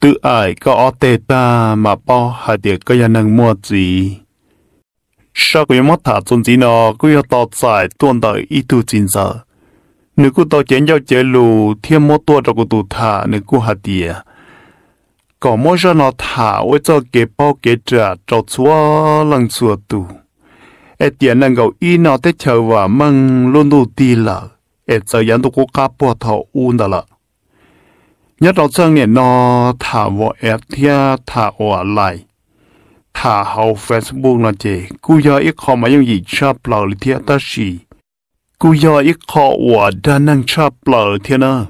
tự ai có ó tê ta mà bo hà tiệt có nhà năng mua gì sao quý mất thả chôn gì nó quý ở tọt giải tuôn đời ít tu chín giờ nếu cô tọt chén giao chế lù thêm mốt tua cho cô tụ thả nếu cô hà tiệt có mỗi ra nó thả với cho kế bao kế trả cho chúa lần chúa tù ê tiền năng gầu y nó tới chờ và măng luôn đủ tì lợ ê giờ yán tụ cô cá bỏ thọ uôn đó lợ ยัดเราเจ้งเนี่ยนอถ้าวแอทียถ้าวอะไล่ถ้าเขาเฟซบุ๊กนะเจกูยออีกขอมายังหยิชอบเปล่าลิเทียตั้งชีกูยออีกขอว่าดานนั่งชอบเปล่าเทียนะไ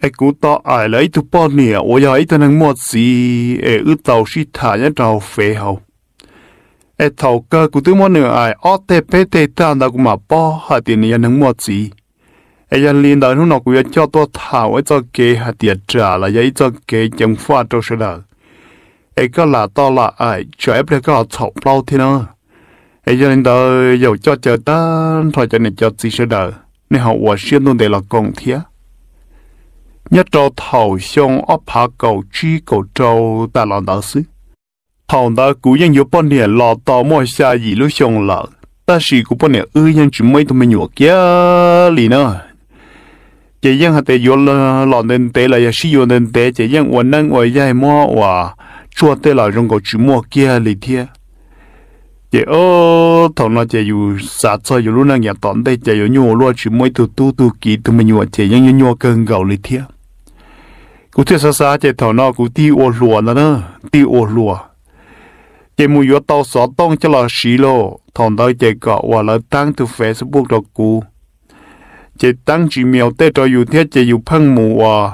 อ้กูต่อไอ้ไรทุปอเนี่ยวอยไอ้ตานังหมดสี่เออเต่าชิถายัดเราเฟะเฮาไอ้เต่าเก็กูต้งมอเนื้อไอ้อเตเปเตตานักูมาป้อหาตินยันังหมดสี่ ai giờ liên đời nó quỳ cho tôi thảo ấy cho kế hạt tiền trả là giấy cho kế chẳng pha cho sự đời ấy có là to là ai cho ép lại có là chọc lâu thế nữa ấy giờ liên đời dầu cho chờ ta thôi cho nên cho gì sự đời nên họ quả xuyên luôn để là công thiế nhất trâu thầu xong ấp hạ cầu chi cầu trâu ta làm đạo sư thầu ta cú nhân yếu bao nhiêu lò tàu mua xa gì lúc xong lợ ta chỉ cú bao nhiêu ư nhân chỉ mới tụi mình nhổ kia lì nữa chỉ riêng hạt tê yo lò nên tê là sử dụng nên tê chỉ riêng ổn năng ổn dài mua và chua tê là trong cái chữ mua kia lì thiê chỉ ơ thằng nó chỉ dù sát soi dù lúc năng nhà tóm tê chỉ dù nhua lo chữ mua tu tu kì kỹ tu mình nhua chỉ riêng nhua cơn gạo lì thiê cú thiê sa sa chỉ thằng nó cú ti ô lùa nó nữa ti ô lùa chỉ mua yo tao sọ tông cho là xí lô thằng đó chỉ có và là tăng từ facebook đó cú chỉ tăng chỉ miêu tê cho yêu thiết chỉ yêu phân mù à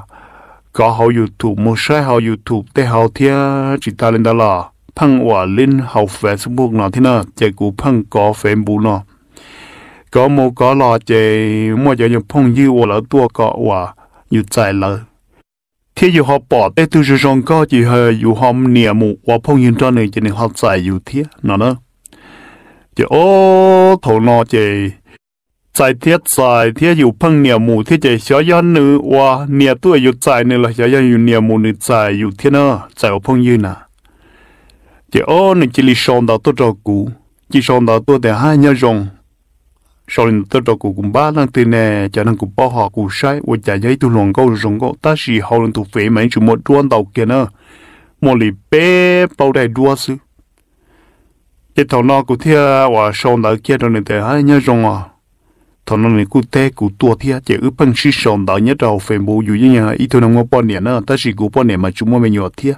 có hậu youtube một sai hậu youtube tê hậu thiết chỉ ta lên đó là phân hòa lên hậu về nào buộc nó thế nào chỉ cú phân có phèn bù nó có một có lo chỉ mua giờ dùng phong dư hòa lỡ tua có hòa yêu chạy lỡ thiết yêu họ bỏ tê tư sư song có chỉ hơi yêu họ nìa mù hòa phong yên cho nên chỉ nên họ chạy dù thế nó đó chỉ ô thổ nó chỉ 在贴在贴有碰鸟母贴在小羊呢哇，鸟多有在呢了，小羊有鸟母呢在有贴呢，在有碰有呢。这哦，你这里上到多照顾，这上到多点还要用，上到多照顾 cùng ba năng tiền nè, cho năng cùng bao họ cùng sai, 我 chạy giấy tu lòng câu rồng ta chỉ hầu lần tu phế mấy chữ một đuôn đầu kia nữa, một bé bao đại đua sư. Cái thầu nó cũng theo và sau đó kia rồi này hai nhớ rồng à thằng nó này cụ tê cụ tua thì chỉ ướp bằng xí sòn đó nhất đầu phải bù dù như nhà ít thôi nó ngó bao nhiêu nữa ta chỉ cụ bao nhiêu mà chúng mà mình nhỏ thì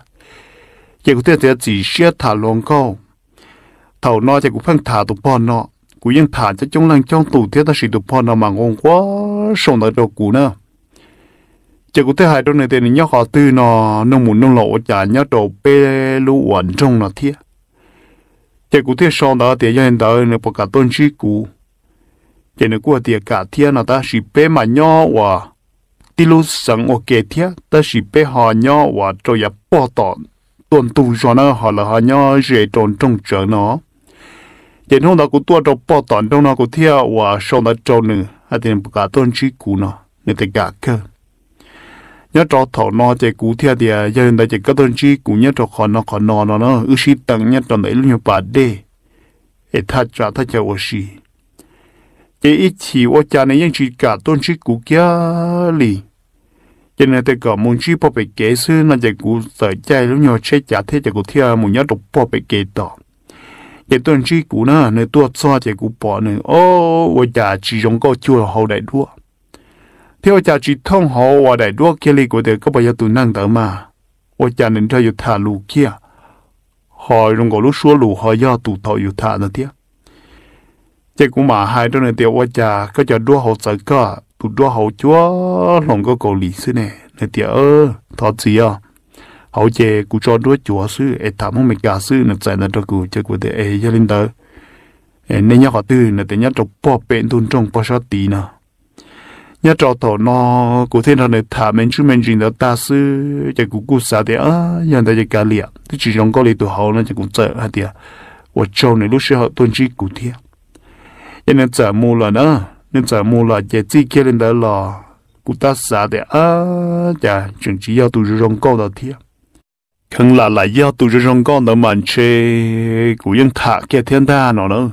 chỉ cụ tê thì chỉ xé thả lòng câu thầu nó chỉ cụ phăng thả tụ bao nó cụ yên thả cho chống lăng trong tụ thì ta chỉ tụ bao nó mà ngon quá sòn đó đâu cụ nữa chỉ cụ tê hai đôi này thì nhóc họ tư nó nông muốn nông lộ chả nhóc đầu bê lũ uẩn trong nó thì chỉ cụ tê sòn đó thì yên đó nó bắt cả tôn chi cụ cho nên qua tiệc cả thiên nó ta chỉ bé mà nhỏ và tí lú sáng ở kề thiết ta chỉ bé họ nhỏ và cho ya bỏ tỏ tuần tu cho nó họ là họ nhỏ dễ tròn trong chợ nó cho nên ta cũng tua cho bỏ tỏ trong nó cũng thiết và sau đó cho nữa hay tiền cả tuần chỉ cũ nó người ta cả cơ nhớ cho thọ nó chạy cú thia thì gia đình đại chạy các tuần chi cú nhớ cho khó nó khó nó nó nó ước sĩ tặng nhớ cho đấy luôn ba đê ê tha trả tha chạy ô sĩ chỉ ít chỉ ô cha này những chỉ cả tôn chỉ cũ kia lì cho nên tôi có muốn chỉ bỏ về kế sư là chỉ cũ sợ chạy lúc nhỏ chết trả thế chỉ cũ theo muốn nhớ đục bỏ về kế đó chỉ tôn chỉ cũ nữa nên tôi so chỉ cũ bỏ nữa ô ô cha chỉ dùng câu chưa hậu đại đua theo cha chỉ thông hậu và đại đua kia lì của tôi có bao giờ tôi năng tới mà ô cha nên theo yêu thả lù kia hỏi rong gọi lúc xua lù hỏi do tụi thọ yêu thả nữa tiếc chị cũng mà hai đứa này tiêu quá cha có cho đua hậu sợ cả tụt đua hậu chúa lòng có cầu lý sư này này tiêu ơ thọ gì à hậu chị cũng cho đua chúa sư ấy thảm không mình cả sư này chạy là cho cụ cho cụ để ấy cho lên nên nhớ họ tư là tên nhớ trong bỏ bệnh thun trong bỏ sát tí nè nhớ cho thọ nó cụ thế là này thả mình chú mình trình ta sư cho cụ cụ sao thì á nhận thấy cái cả liệt thì chỉ trong có lý tụ hậu nên cho cụ sợ hả tiệt và châu này lúc sau tuần chi cụ thiệt nên nên trả mua là nữa nên trả mua là chỉ chỉ kia lên đó là cụ ta xả để à chả chuyện chỉ yêu tụi rong con đó thiệt không là là yêu tụi rong con đó mà chê cụ yên thả kia thiên đa nó nữa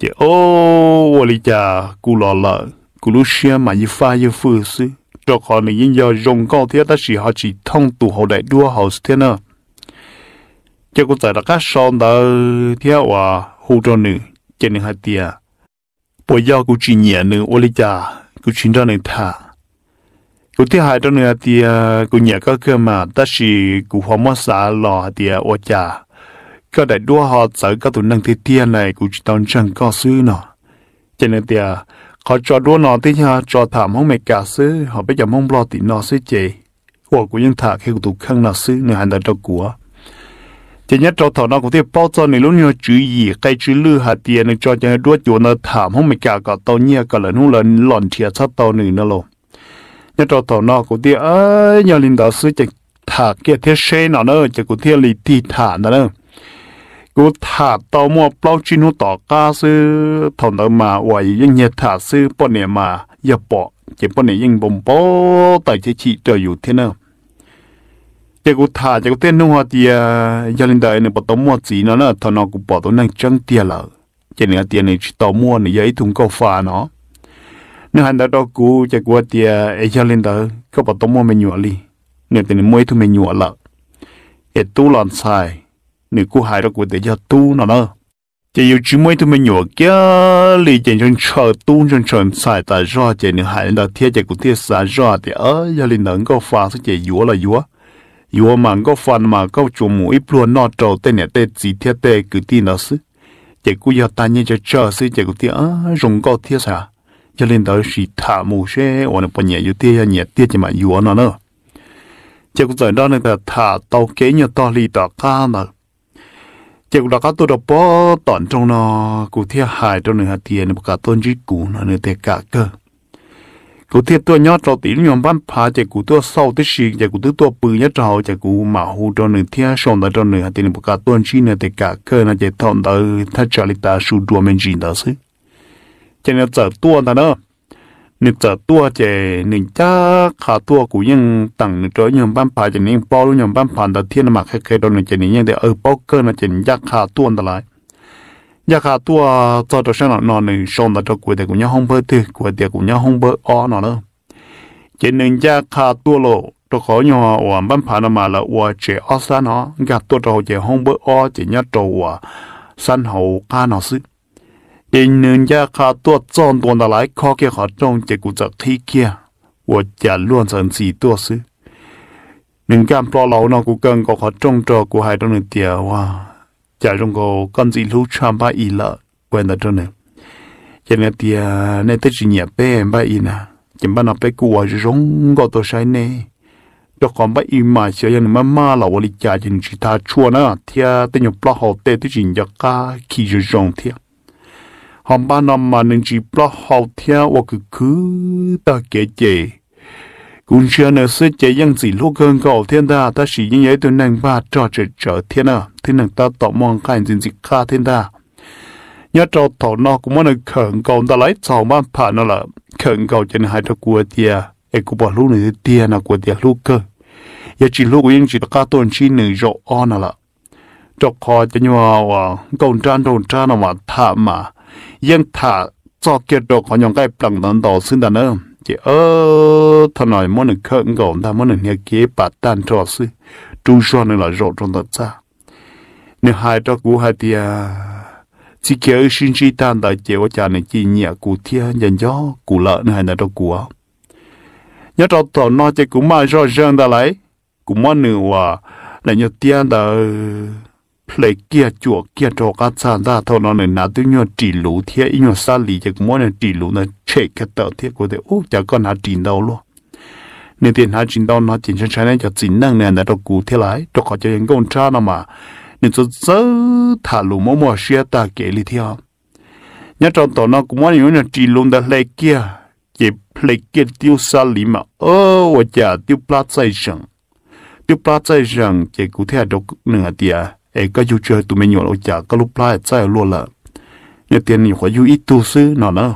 chỉ ô ô lý chả cụ lo lợ cụ lúc xưa mà như pha như phư sư cho họ này yên giờ rong con thiệt ta chỉ họ chỉ thông tụ họ đại đua họ thế nữa cho cụ tại là các son đó thiệt hòa hù cho cho nên hai tia bộ do cũng chỉ nhẹ nữa ô lý cha cũng chỉ ra nữa thà cũng thứ hai trong nữa tia cũng nhẹ các cơ mà ta chỉ cũng hoa mất xả lò tia ô cha có đại đua họ sợ các tụi năng thế tia này cũng chỉ tao chẳng có sư nọ cho nên tia họ cho đua nó thế nha cho thảm không mẹ cả sư họ bây giờ mong lo thì nó sẽ chế hoặc cũng những thà khi tụi khăn là sư nữa hành động cho của จะยัดจอถอนกูที่ป้อจอในรุ่นยจุยใกล้จุยลือหาเตียนจอจะด้วยอยู่นะถามห้องไม่กาก็เตาเนี่ยก็เลยนู่นเลยหล่อนเทียชัดเตาหนึ่งนั่นหรอยัดจอถอนกูที่เอ้ยยาลินดาซื้อจะถากเกียเทเชนเนอะจะกูเทียลีตีถานนะเนอะกูถาเตามัวเปล่าชินุต่อก้าซื้อถอนออกมาไหวยังเนี่ยถาซื้อปนเนี่ยมาอย่าปอเจ็บปนเนี่ยยังบ่มป้อแต่จะฉีเจออยู่ที่เนอะ cụ cụ tên hoa gia linh đại bắt mua nó 这个他这个电动话的啊，幺零代呢不到么子呢呢，他那个把到能涨跌了，这那跌呢去到么呢也一通搞发呢，那喊到到股这个跌幺零代，个不到么没鸟哩，那等于没都没鸟了，也都乱猜，你股海到股得要都呢呢。chỉ yêu chỉ mới tụi mình nhỏ kia lì trên chân chờ tung chân chân xài tại rõ chỉ những hại là thiết chỉ cũng thiết xài rõ thì ở gia linh nắng có pha sẽ chỉ yếu là yếu 有嘛个饭嘛个做母一铺那做的呢，得几天得个地那是，结果要单年就这是结果的啊，融个天啥，就领导是他某些我那半年有天要年天就嘛有那呢，结果在那那个他到给你到里到看了。结果大家都到包当中呢，古天海中呢，天不搞东西古呢，那得搞个。กูเทียตัวยอดเราตีนยอมบ้านพาจากกูตัวเศร้าที่ชีจากกูตัวตัวปืนยอดเราจากกูหมาหูตัวหนึ่งเที่ยชมตัวตัวหนึ่งหัดตีนปากกาตัวชีเนี่ยแต่กะเคยนะจะทำตัวถ้าจาริตาสูดัวเมนจีนตัวซึจะเนี่ยเจอตัวนะเนาะหนึ่งเจอตัวเจหนึ่งจ้าขาตัวกูยังตั้งหนึ่งตัวยอมบ้านพาจากนี้ปอรู้ยอมบ้านผ่านตัวเที่ยนหมักเคยโดนหนึ่งเจนี่ยังแต่เออปอกเกอร์นะเจนี่ยากขาตัวอันตราย nhà khá tua cho cho xem nó nên xong là cho quê thì cũng nhau không bơ thì quê thì cũng nhau không bơ o nó nữa chỉ nên nhà khá tua lộ cho khó nhỏ ở bán phá mà là ở chế ở xa nó nhà tua cho chế không bơ o chỉ nhà cho ở sân hậu ca nó xứ chỉ nên nhà khá tua chọn tuần đã lại khó kia khó trong chỉ cũng giật kia ở chả luôn dần gì tua xứ nên cam lo lâu nó cũng có khó trông trò của hai trong nền tiền chả chúng có con gì lúc trăm ba y lợ quen ở trong này cho nên thì nên tới chuyện nhà bé ba y nè chẳng bao nào bé cua rồi rong có tôi sai nè cho con ba y mà sợ rằng mà mà là vợ cha chỉ chỉ ta chua nữa thì tới nhập lo hậu tệ tới chuyện nhà cá khi rồi rong thì hôm ba năm mà nên chỉ lo hậu thì hoặc cứ cứ ta kể chơi cũng chưa nợ sự chế những gì lúc hơn cầu thiên ta ta chỉ những ấy tôi nâng ba trò trở trở thiên à thiên nâng ta tỏ mong cảnh gì gì kha thiên ta nhớ trò thọ nó cũng muốn được khẩn cầu ta lấy sau mà phá nó là khẩn cầu trên hai trò của tia ai cũng bảo lúc này tia là của tia lúc cơ giờ chỉ lúc những chỉ cả tuần chi nửa rộ on là cho khó cho nhau à, à cầu trang cầu trang là mà thả mà dân thả cho kết đồ có những cái bằng đàn đồ xin đàn ơn chị ơ thằng này muốn được khơi ngọn ta muốn được nghe kế bà tan trò sư trung cho nên là rõ trong tập ra nếu hai đó cú hai tia chỉ kia sinh chi tan tại chị của cha này chỉ nhẹ cú thiên dành gió cú lợn hai này đó cú áo nhớ trong tổ nó chỉ cũng mà rõ ràng ta lấy cũng mà nửa là nhớ tiền ta ờ plei kia chuột kia tro ka cha ra thôi nó này na tu nhau ti lu thiệt i nyo sa li jak mo này ti lu này chạy cái tờ thiệt ko de u chả có na ti đâu luôn nên tiền ha đâu dau na jin chen chen ja jin năng này na to ku thia lai to họ ja những con cha na mà nên zo zo tha lu mo mo xe ta kể li thia nya tro to nó cũng mo ne nyo ti lu da le kia ye plei kia tiêu sa li mà o wo chả tiêu pla xây chang tiêu pla xây chang ke ku thế do nang tiệt ấy có tụi mình nhỏ lâu chả có lúc lại luôn là nhớ tiền nhiều quá dù ít tu sư nó nữa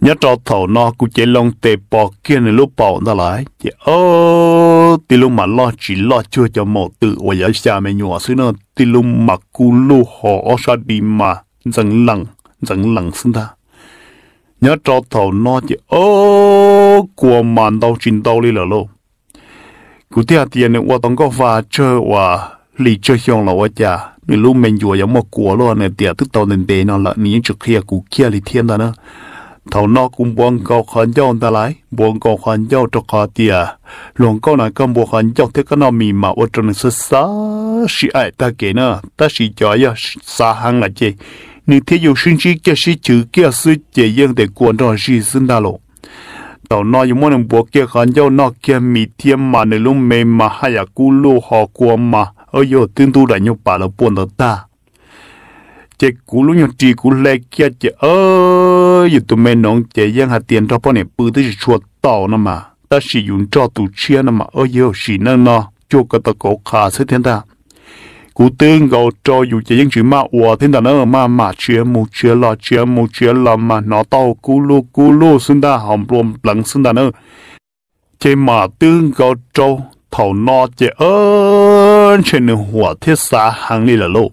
nhớ trò thầu nó cũng chỉ lòng tề bỏ kia này lúc bỏ ra lại chỉ ô tì lúc mà lo chỉ lo chưa cho mỏ tự và giờ xa mày nhỏ sư nó lúc mà cú lu họ sa đi mà dần lặng dần lặng xin ta nhớ trò thầu nó chỉ ô của màn đau chín đau đi là lô cụ thể tiền này qua tông có và chơi lì cho xong là chả nị lúc mình vừa giống một của luôn nè tiệt tức tàu nền đề nó là nị trực kia à cú kia lì thiên ta nữa thầu cũng buông cầu khẩn cho ta lại buông cầu khẩn cho cho khó luôn câu này con buông khẩn cho thế cái nó mì mà ở trong sá sĩ ai ta kể nữa ta sĩ cho ya xa hăng là gì nị thế dù sinh chi kia sĩ chữ kia sư chế dân để cuốn rồi sĩ sinh ta lộ tàu nó giống một buộc kia khẩn cho nó kia mì thiên mà nị lúc mềm mà hay là cú lô họ cuồng mà ở yo tin tu đại nhau bà là buồn đó ta chế cú lúc nhau trì cú lệ kia chế ơ giờ tụi mình nón chế giang hạt tiền cho bọn này bự tới chuột tàu nè mà ta sử dụng cho tụ chia nè mà ở yo sử năng nó cho cái ta cổ khá sẽ thiên ta cú tương gầu cho dù chế giang chữ mà ủa thiên ta nó mà mà chia mu chia lo chia mu chia lo mà nó tàu cú lu cú lu xin ta hòm luôn lắng xin ta nó chế mà tương gầu cho thầu no chế ơi hơn chuyện nữ hỏa thiết xa hàng đi là lộ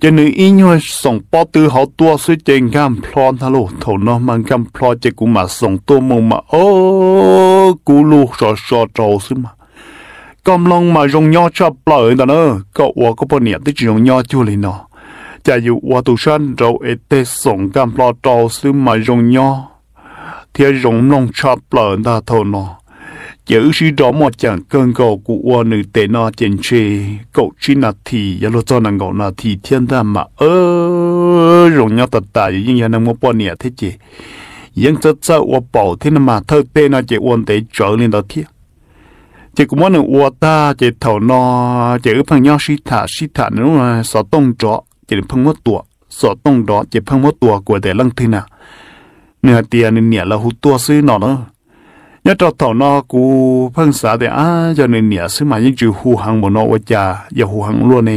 chuyện nữ ý nhuôi sống bó tư hó tua suy trên gam plon thà lộ thổ nó mang gam plon chế cũng mà sống tua mông mà ô cú lù sò sò trầu xứ mà cầm lòng mà rong nho cho bởi đó nữa cậu ủa có bao nhiêu tích rong nho chưa lên nó chả dụ ủa tu sân rồi ế tê sống gam plon trầu xứ mà rong nho thì rong lòng cho bởi đó thổ nó giờ sư đó một chẳng cơn gò của ô nữ tế nó chèn chê cậu chỉ nà thì giờ lo cho nàng gò nà thì thiên ta mà ơ rồng nhau tật tả nhưng giờ nàng mua bò nè thế chứ nhưng thật sự ô bảo thế mà thơ tế nó chỉ ôn tế trở lên đó thiệt chỉ có một ô ta chỉ thầu nó chỉ ở phần nhau sĩ thả sĩ thả nếu mà sợ tông trọ chỉ phân một tuổi sợ tông đó chỉ phân một tuổi của để lăng thế nào nửa tiền nửa là hút tua suy nó nữa ยตอต่อนอกูพั่งสาแต่อ้าจะเนียซึ่งมายิงจูหูหังบนอวจาอย่าหูหังล้วนเน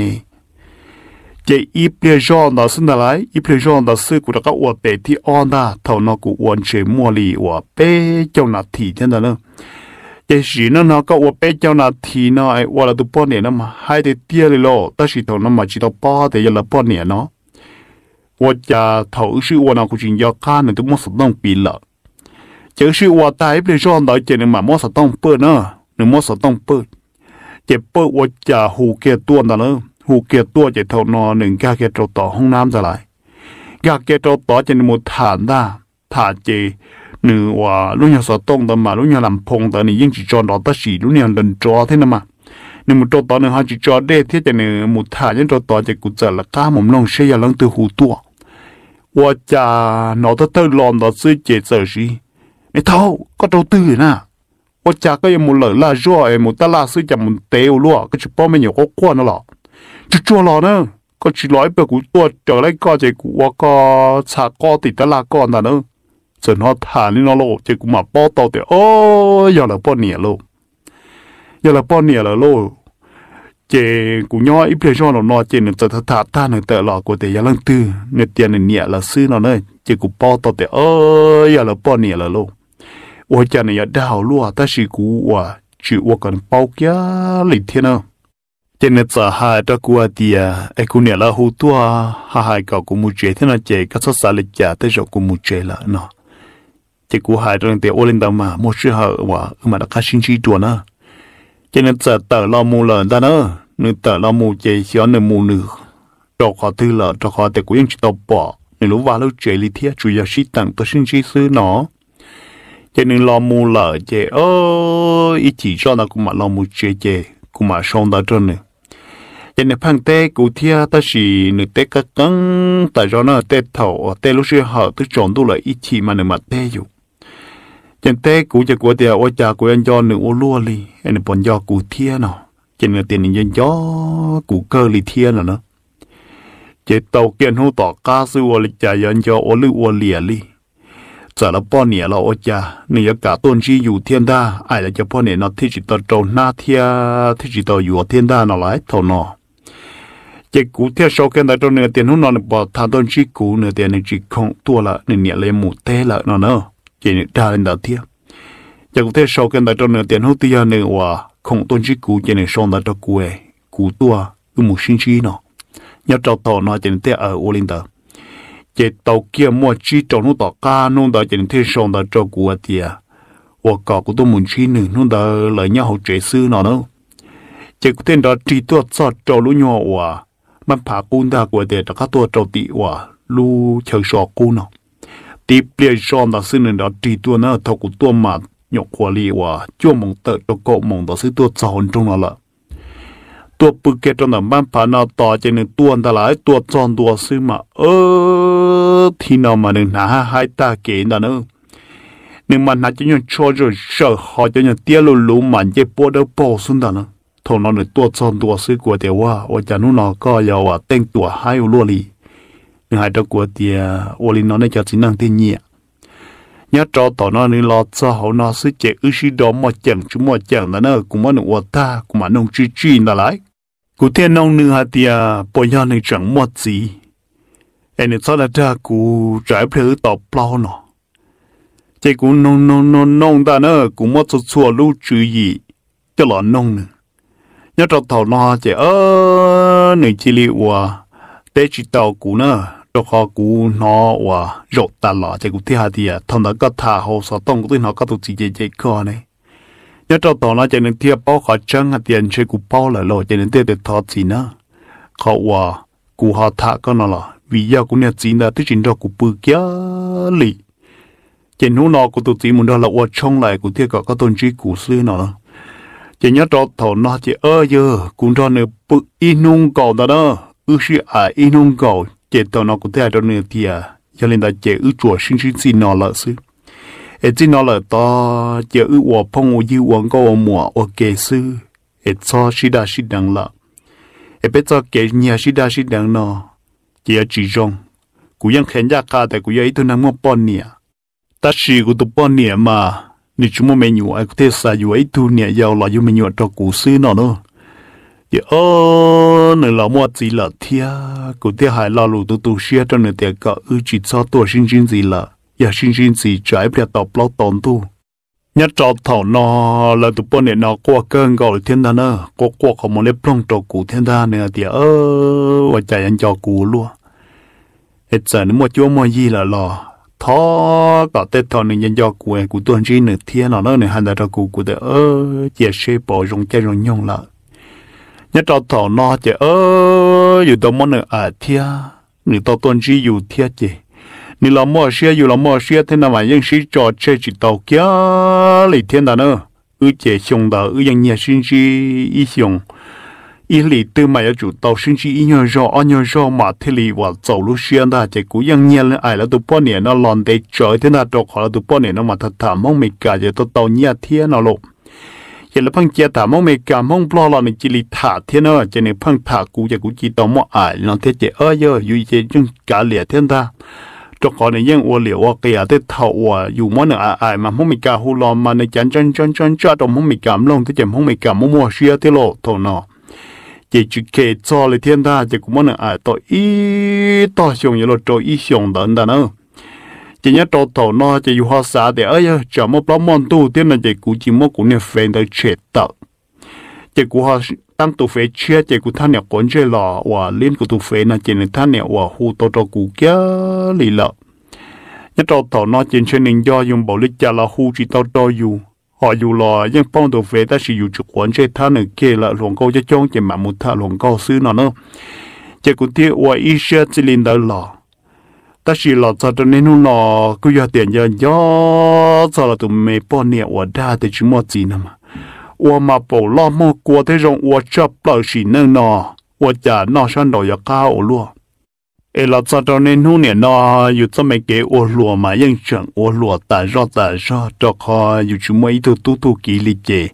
เจอีเพลียนจอนต่อซึ่งอะไรอีเพลียนจอนต่อซึ่งกูจะก็อวดเตที่อ่อนได้เท่านอกูอวนเฉยมัวลีอวดเป้เจ้าหน้าที่เช่นนั้นเะจสีนั่นนก็อวดเป้เจ้าหน้าที่นาะไอ้อวละตุปอนเนี่ยน้มาให้เตี้ยเลยโลแต่สิเท่านั้นมาจิตป้อแต่ยังละป้อนเนี่ยเนาะว่าจะเท่าชื่ออวดนอกูจริงยาข้าหนึ่งตุ้มสุดต้องปีละเจอชื่อว่าตายไปช่วงดอนเจนึงหมามอสต้องเปิดเนอะหนึ่งมอสต้องเปิดเจ็บเปิดว่าจ่าหูเกียตัวนั่นเอหูเกียตัวเจ็ดเท่านอหนึ่งกาเกียตต่อห้องน้ำะไายกาเกียตต่อเจนึงหมดฐานได้ฐานเจหนึ่งว่าลุงยาสต้องต่หมาลุงยาลำพงต่อนี่ยิ่งจีจอนดอตสีลุงยาเดินจอเท่นั้นมาหนึ่งมุดต่อหนึ่งหาจีจอเด็ดที่จเหนึ่งมุดฐานยังต่อเจะกุศลก้าหม่นมลงเชียร์ลังตือหูตัวว่าจะหนอตเตอร์ลอนต่อซื้อเจ็ดเสอรชี mày có đầu tư nè ô cha cái em một lỡ là rồi một ta là sư chậm một tiêu luôn cái chữ bao nhiêu có quan nó lọ chữ lọ nữa có chỉ nói về của tôi trở lại có chỉ của có cha có thì ta là con ta nữa rồi nó thả lên nó lộ chỉ của bao tao thì ô giờ là bao nhiêu luôn giờ là bao nhiêu là luôn chỉ của nhau ít nó nói chỉ nên thật thả ta nên tự lọ của thì giờ lần tư nên tiền nên nhẹ là sư nó nữa chỉ của bao tao thì ô giờ là bao nhiêu là 我家呢也到路，但是古我只我跟包家里天呢。cho nên giờ hai đó của thì ai cũng nhớ là hú tua hai hai cậu cũng mua chế thế nào chế các số xa lịch trả tới rồi cũng mua chế là nó chỉ của hai đó thì ô lên đâu mà mua chế họ và mà đã cá sinh chi chuột nữa cho nên giờ tờ lo mua lợn ta nữa nữa tờ lo mua chế xíu nữa mua nữa cho họ tư lợn cho họ thì cũng chỉ tao bỏ nữa lúc vào lúc chế lý thiết chủ yếu sĩ tặng tới sinh chi sư nó cho nên lo mù lợ chê ơ ý chỉ cho nó cũng mà lo mù chê chê cũng mà xong đó trên nữa cho nên phang tê cụ thia ta xì nữ tê các căng ta cho nó tê thầu tê lúc xưa họ tức chọn tu lại ý chỉ mà nữ mà tê dụ cho nên tê cụ cho của tia ô cha của anh cho nữ ô lua li anh bọn do cụ thia nào cho nên tiền nhân cho cụ cơ li thia nào nữa chế tàu kiện hô tỏ ca sư ô lịch trả dân cho ô lưu ô lìa li giờ là bao nhiêu là ôi cha nếu tôn chỉ thiên đa ai là cho bao nhiêu nó thích chỉ tao trâu na thia à, thích chỉ tao dù thiên đa nó lại thầu nó chỉ cú theo sau cái đó nửa tiền hôm nó bỏ thà tôn chỉ cú nửa tiền này chỉ không tua là nửa nhẹ lấy một té là nó nữa chỉ nửa đa lên đó thia chỉ cú theo sau cái đó nửa tiền hôm tia nửa hòa không tôn chỉ cú chỉ nửa sau đó cú ấy tua cứ sinh chi nó nhớ trâu thọ nó chỉ nửa ở ô linh đó chế tàu kia mua chi trâu nó tỏ cá nó đó chế thế sông đó cho của tiệt và cả của tôi muốn chi nữa nó đó là nhà hậu chế sư nó đâu chế của tên đó chỉ tôi sợ trâu lũ nhỏ hòa มันพากูนได้กว่าเด็กก็ตัวเจ้าตีว่าลูเชิงชอกูเนาะตีเปลี่ยนชอมต่อซึ่งหนึ่งต่อตีตัวเนาะทกุตัวมาหยกหัวลีว่าจ้วมงเตอร์ตะโกมงต่อซึ่งตัวจอนตรงนั้นละตัวปึกเกตนบ้านผานอต่อใจหนึ่งตัวแต่หลายตัวจอนตัวซื้อมาเออที่นอมาหนึ่งหาหายตาเก๋นะเนอะหนึ่งมันน่าจะยังชอจะเชื่อหอจะยังเตี้ยลุลุมันจะปวดเออปอสุดนะทงนอนหนึ่งตัวจอนตัวซื้อกว่าเดียวว่าว่าจะนู่นนอก็ยาวอ่ะเต้งตัวให้รัวลีหนึ่งหายตะกัวเตียโอลินนอนในจัดสินังที่เงีย nhớ cho tỏ nó nên lo cho hậu nó sẽ chạy ư sĩ đó mà chẳng chú mà chẳng là nó cũng mà nó ua ta cũng mà nông chi chi là lại cụ thiên nông nữ hạt tia bỏ nhau nên chẳng mất gì anh nên cho là ra cụ trái phứ tỏ bao nó chế cụ nông nông nông nông ta nó cũng mà cho chua lưu trừ gì cho là nông nữa nhớ cho thầu nó chạy ơ nữ chỉ liệu à để chỉ tàu cụ nữa cho họ cú nó và rột ta lọ chạy cú thi hà thì à thằng có thả hồ sọ tông của tôi nó có tụ chỉ chạy chạy co này nhớ cho tao nó chạy đến thiệp bao khó chân hạt tiền chơi cú bao là lộ chạy đến tiệp được gì nữa họ và cú họ thả con nó vì do cú nhà chỉ là tích trình đó cú bự kia lì chạy nó nó cú tụ chỉ muốn đó là qua trong lại cú thiệp có có tôn chỉ cú xưa nó chỉ nhớ cho thầu nó chỉ giờ cũng cho nữa bự inung cầu đó đó ư à inung cầu chế tàu nó cũng thấy trong nửa thì à cho nên là chế ư chùa sinh sinh xin nó là sư ế xin nó là to chế ư ủa phong ủa dư ủa có ủa mùa ủa kê sư ế cho sĩ đa sĩ đằng lợ ế bé cho kê nhà sĩ đa sĩ đằng nó chế chỉ rong cú yang khen ra cả tại cú ấy tôi nằm mua bón nè ta sĩ cú tu bón nè mà nếu chúng mình nhủ ai có thể xài ấy tu nè giàu là chúng mình nhủ cho cú sư nó nữa giờ ơ nửa là mua gì là thia cụ thia hải là lù tu tu xia cho nửa thia chỉ cho tua xin xin gì là giờ dạ xin xin gì trái bia tàu bao tòn tu nhất cho thảo nó là tụi bọn này nó qua cơn gọi thiên đa nữa qua qua không muốn lấy plong cho cụ thiên đa nữa thì ơ và chạy anh cho cụ luôn hết giờ nếu mà chúa mua gì là lò thó cả tết thọ nên dân do cụ cụ tuân chi nữa thiên nó nữa này hàng đã cho cụ cụ để ơ chia sẻ bỏ rong chơi rong nhong lại nhớ trò thọ nó chè ơ dù tao món nữa à thia người tao tuân chỉ dù thia chè ni làm mua xe dù là mua xe thế nào mà những sĩ trò chơi chỉ tàu kia lì thiên đàn ơ, ư chè xong đó ư yang nhà sinh chi ý xong ý lì tư mà yếu chủ tàu sinh chi ý nhờ rõ nhờ rõ mà thế lì và tàu lúc xe đó chè cú yang nhà lên ai là tụ bao nè nó lòn để chơi thế nào trò khó là tụ bao nè nó mà thật thà mong mình cả giờ tao tàu nhà thiên nào lộn เจลพังเจตยถามองเมกามองปลอลใมจิลิถาเทนเอจจเนพังถากูจะกูจีตอมออายนอนเทเจเอเยออยู่เจจึงกาเหลียเทนตาจกอในยังอวเหลียวว่าเกียเทถาอวอยู่มอนอ่อายมามองเมกาฮูลอมมาในจันจันจันจันจัดตอมองเมกามลงที่เจมองเมกามมัวเชียเทโลทนอเจจุเกจอเลยเทนตาเจกูมอนอ่อายต่ออีต่อชงยโลโจอีชงเดินดาเนอ chỉ nhớ đồ thổ nó chỉ yêu hoa xã để ấy chờ một bao món tu tiên là chỉ cú chỉ một cú niệm phèn tới chết tợ chỉ cú hoa tăng tu phế chia chỉ cú thanh niệm cuốn chơi lò và liên cú tu phế là chỉ nên thanh niệm và hù tổ tổ cú kia lì lợ nhớ đồ thổ nó chỉ chơi nên do dùng bảo lý cha là hù chỉ tao đo dù họ dù lò nhưng phong tu phế ta chỉ dù chụp cuốn chơi thanh nữa kia là luồng câu cho chong chỉ mà một tha luồng câu xứ nó nữa chỉ cú tiếc và ý chia chỉ liên tới lò ta chỉ là cho cho nên nó cứ giờ tiền giờ gió cho là tụi mày bỏ nè ở đa thì chỉ mua gì nữa mà ở mà bỏ lo mua qua thế rồi ở chấp lại chỉ nên nó ở chả nó sang đầu giờ cao luôn ê là cho cho nên hôm nè nó dù cho mấy cái ô lúa mà vẫn chẳng ô lúa ta rõ ta rõ cho khó dù chỉ mua ít tu tu kỳ lý chế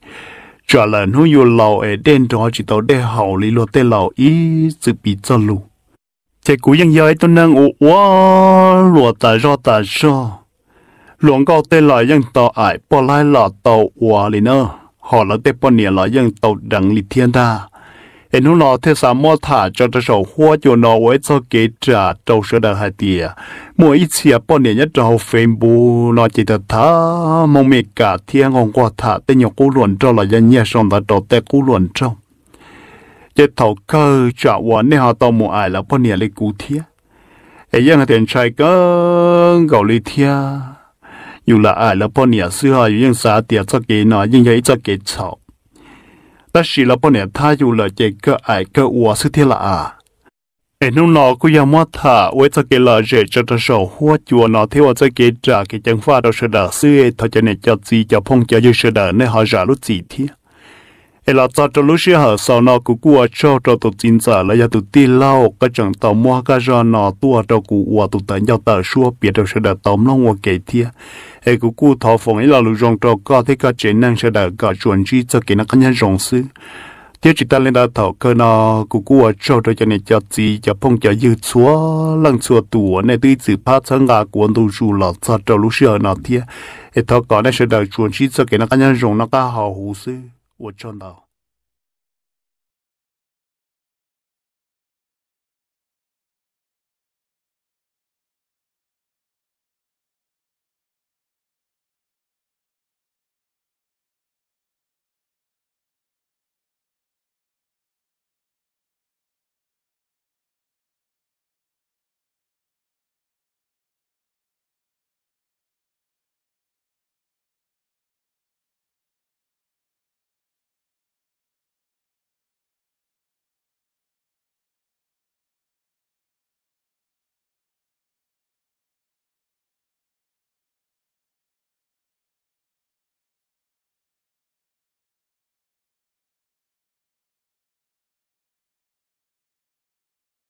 trả lời nó dù lâu ở đen đó chỉ tao để hậu lý lo tê lâu ít sự bị cho lùi thế cú dân giờ tôi nâng u ủa lụa tà do tà do luồng cao tê lại dân tàu ải bỏ lại là tàu ủa lì nơ họ là tê bỏ nè là dân tàu đằng lì thiên đa em nó là thế sao mua thả cho cho sầu hoa cho nó với cho kế trả trâu sữa đào hai tìa mỗi ít xìa bỏ nè nhất trâu phim bù nó chỉ thật thả mong mệt cả thiên ngon qua thả tê nhọc cú luận trâu là dân nhà sông ta trâu tê cú luận trâu chế thầu cơ trả quả nên họ tao mù ai là bao nhiêu lấy cú thia ấy dân tiền trai cơ gạo lấy thia dù là ai là bao nhiêu xưa họ dân xã tiền cho cái nó dân giấy cho cái chậu ta chỉ là bao nhiêu tha dù là chế cơ ai cơ uo sư thia là à ấy nông nọ cũng ยัง mất thả với cho cái là dễ cho ta sầu hoa chùa cho cho cho đà, đà, chân phong nó thế ว่าจะเกิดจากกิจังฟ้าเราเสด็จซื้อเท่าจะเนี่ยจะจีจะพงจะยืดเสด็จในหาจารุจีเทียเอลาจัดจะลุชิหาสาวนากูกลัวชอบจะตุจินจ่าและยาตุตีเล่าก็จังต่อมัวก็จะนอตัวจะกูอวตุตันยาตาชัวเปียดจะเดตอมลงวัวเกเทียเอกูกูทอฟงเอลาลุจงจะก็ที่ก็เจนังเสดก็ชวนจีจะกินกันยังจงซื้อเที่ยวจิตาเลนดาถอก็นอกูกลัวชอบจะจะในจะจีจะพงจะยืดชัวลังชัวตัวในตีสืบพาสังกากวนดูจูหลอดจัดจะลุชิหานาเทียเอทอก่อนในเสดชวนจีจะกินกันยังจงนักก็หาหูซื้อ我赚到。